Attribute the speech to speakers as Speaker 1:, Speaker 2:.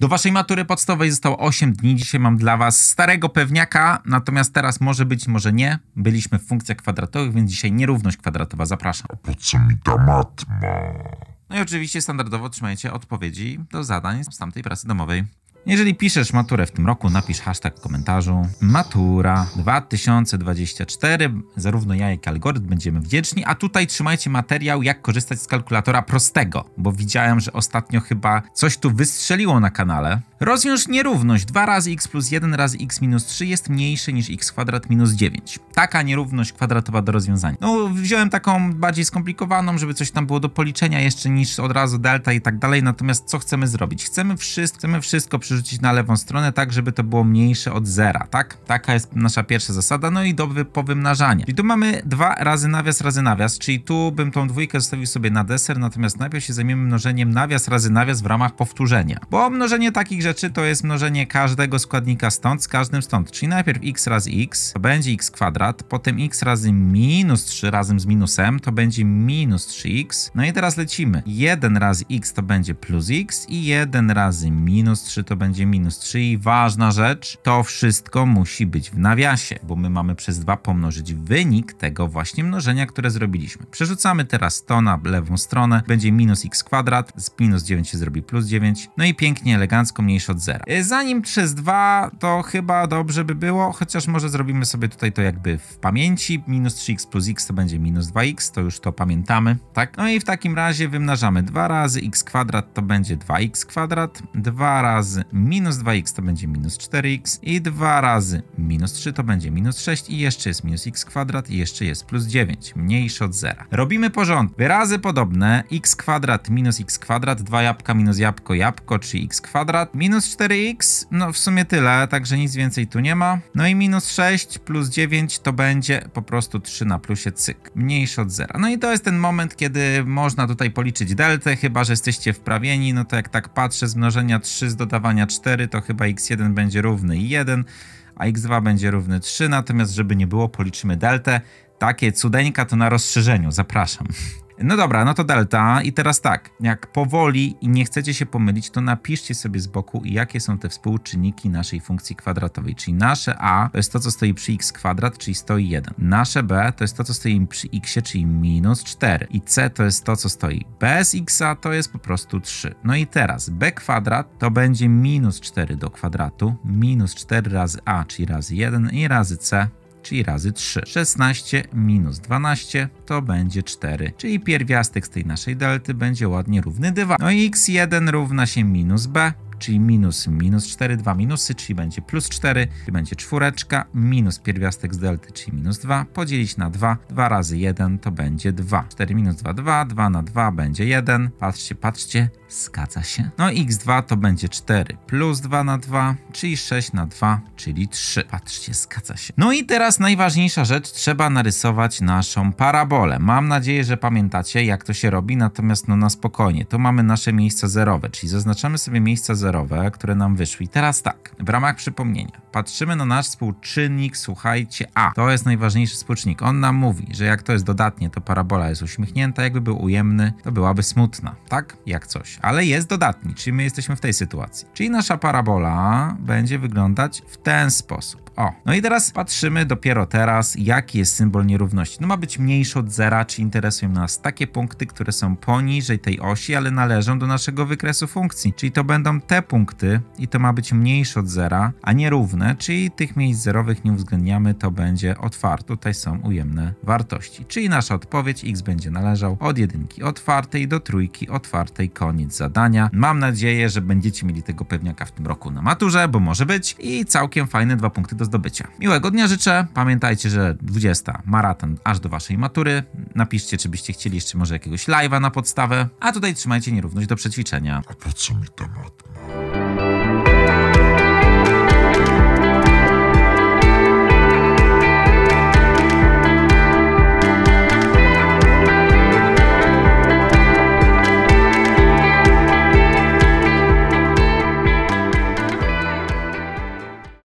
Speaker 1: Do waszej matury podstawowej zostało 8 dni. Dzisiaj mam dla was starego pewniaka, natomiast teraz może być, może nie. Byliśmy w funkcjach kwadratowych, więc dzisiaj nierówność kwadratowa. Zapraszam. A po co mi ta matma? No i oczywiście standardowo trzymajcie odpowiedzi do zadań z tamtej pracy domowej. Jeżeli piszesz maturę w tym roku, napisz hashtag w komentarzu matura 2024. Zarówno ja, jak i algorytm będziemy wdzięczni. A tutaj trzymajcie materiał, jak korzystać z kalkulatora prostego, bo widziałem, że ostatnio chyba coś tu wystrzeliło na kanale. Rozwiąż nierówność 2 razy x plus 1 razy x minus 3 jest mniejsze niż x kwadrat minus 9. Taka nierówność kwadratowa do rozwiązania. No, wziąłem taką bardziej skomplikowaną, żeby coś tam było do policzenia jeszcze niż od razu delta i tak dalej. Natomiast co chcemy zrobić? Chcemy wszystko, chcemy wszystko przy przerzucić na lewą stronę, tak żeby to było mniejsze od zera, tak? Taka jest nasza pierwsza zasada, no i do powymnażania. I tu mamy dwa razy nawias razy nawias, czyli tu bym tą dwójkę zostawił sobie na deser, natomiast najpierw się zajmiemy mnożeniem nawias razy nawias w ramach powtórzenia. Bo mnożenie takich rzeczy to jest mnożenie każdego składnika stąd z każdym stąd, czyli najpierw x razy x to będzie x kwadrat, potem x razy minus 3 razem z minusem to będzie minus 3x, no i teraz lecimy. 1 razy x to będzie plus x i 1 razy minus 3 to będzie będzie minus 3 i ważna rzecz, to wszystko musi być w nawiasie, bo my mamy przez 2 pomnożyć wynik tego właśnie mnożenia, które zrobiliśmy. Przerzucamy teraz to na lewą stronę, będzie minus x kwadrat, z minus 9 się zrobi plus 9, no i pięknie, elegancko, mniejsze od zera. Y, zanim przez 2 to chyba dobrze by było, chociaż może zrobimy sobie tutaj to jakby w pamięci, minus 3x plus x to będzie minus 2x, to już to pamiętamy, tak? No i w takim razie wymnażamy 2 razy x kwadrat to będzie 2x kwadrat, 2 razy minus 2x to będzie minus 4x i 2 razy minus 3 to będzie minus 6 i jeszcze jest minus x kwadrat i jeszcze jest plus 9, mniejsze od zera. Robimy porządek. Wyrazy podobne x kwadrat minus x kwadrat, 2 jabłka minus jabłko jabłko, czyli x kwadrat, minus 4x, no w sumie tyle, także nic więcej tu nie ma. No i minus 6 plus 9 to będzie po prostu 3 na plusie cyk, mniejsze od zera. No i to jest ten moment, kiedy można tutaj policzyć deltę, chyba że jesteście wprawieni, no to jak tak patrzę z mnożenia 3 z dodawania 4, to chyba x1 będzie równy 1, a x2 będzie równy 3, natomiast żeby nie było, policzymy deltę. Takie cudeńka to na rozszerzeniu, zapraszam. No dobra, no to delta i teraz tak, jak powoli i nie chcecie się pomylić, to napiszcie sobie z boku, jakie są te współczynniki naszej funkcji kwadratowej, czyli nasze a to jest to, co stoi przy x kwadrat, czyli stoi 1, nasze b to jest to, co stoi przy x, czyli minus 4 i c to jest to, co stoi bez x, to jest po prostu 3. No i teraz b kwadrat to będzie minus 4 do kwadratu, minus 4 razy a, czyli razy 1 i razy c, czyli razy 3. 16 minus 12 to będzie 4, czyli pierwiastek z tej naszej delty będzie ładnie równy 2. No i x1 równa się minus b, czyli minus minus 4, 2 minusy, czyli będzie plus 4, czyli będzie czwóreczka, minus pierwiastek z delty, czyli minus 2, podzielić na 2, 2 razy 1 to będzie 2. 4 minus 2, 2, 2 na 2 będzie 1. Patrzcie, patrzcie, Zgadza się. No x2 to będzie 4 plus 2 na 2, czyli 6 na 2, czyli 3. Patrzcie, zgadza się. No i teraz najważniejsza rzecz, trzeba narysować naszą parabolę. Mam nadzieję, że pamiętacie jak to się robi, natomiast no na spokojnie. To mamy nasze miejsca zerowe, czyli zaznaczamy sobie miejsca zerowe, które nam wyszły. I teraz tak, w ramach przypomnienia, patrzymy na nasz współczynnik, słuchajcie, a. To jest najważniejszy współczynnik. On nam mówi, że jak to jest dodatnie, to parabola jest uśmiechnięta, jakby był ujemny, to byłaby smutna, tak? Jak coś ale jest dodatni, czyli my jesteśmy w tej sytuacji. Czyli nasza parabola będzie wyglądać w ten sposób. O, no i teraz patrzymy dopiero teraz, jaki jest symbol nierówności. No ma być mniejszy od zera, czy interesują nas takie punkty, które są poniżej tej osi, ale należą do naszego wykresu funkcji. Czyli to będą te punkty i to ma być mniejsze od zera, a nierówne, czyli tych miejsc zerowych nie uwzględniamy, to będzie otwarte. Tutaj są ujemne wartości. Czyli nasza odpowiedź x będzie należał od jedynki otwartej do trójki otwartej. Koniec zadania. Mam nadzieję, że będziecie mieli tego pewniaka w tym roku na maturze, bo może być i całkiem fajne dwa punkty do Miłego dnia życzę. Pamiętajcie, że 20 maraton aż do waszej matury. Napiszcie, czy byście chcieli jeszcze może jakiegoś live'a na podstawę. A tutaj trzymajcie nierówność do przećwiczenia. A po co mi temat?